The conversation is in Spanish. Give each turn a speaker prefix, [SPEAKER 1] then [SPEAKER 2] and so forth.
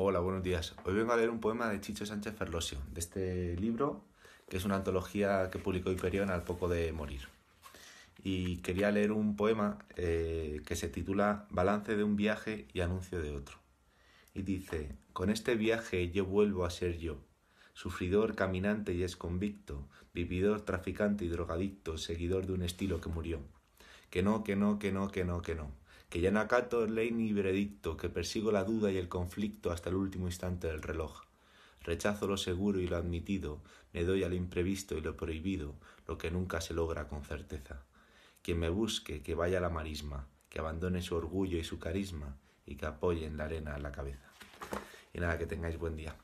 [SPEAKER 1] Hola, buenos días. Hoy vengo a leer un poema de Chicho Sánchez Ferlosio, de este libro, que es una antología que publicó Hiperión al poco de morir. Y quería leer un poema eh, que se titula Balance de un viaje y anuncio de otro. Y dice, con este viaje yo vuelvo a ser yo, sufridor, caminante y esconvicto, vividor, traficante y drogadicto, seguidor de un estilo que murió. Que no, que no, que no, que no, que no que ya no acato ley ni veredicto, que persigo la duda y el conflicto hasta el último instante del reloj. Rechazo lo seguro y lo admitido, me doy a lo imprevisto y lo prohibido, lo que nunca se logra con certeza. Quien me busque, que vaya a la marisma, que abandone su orgullo y su carisma, y que apoye en la arena la cabeza. Y nada, que tengáis buen día.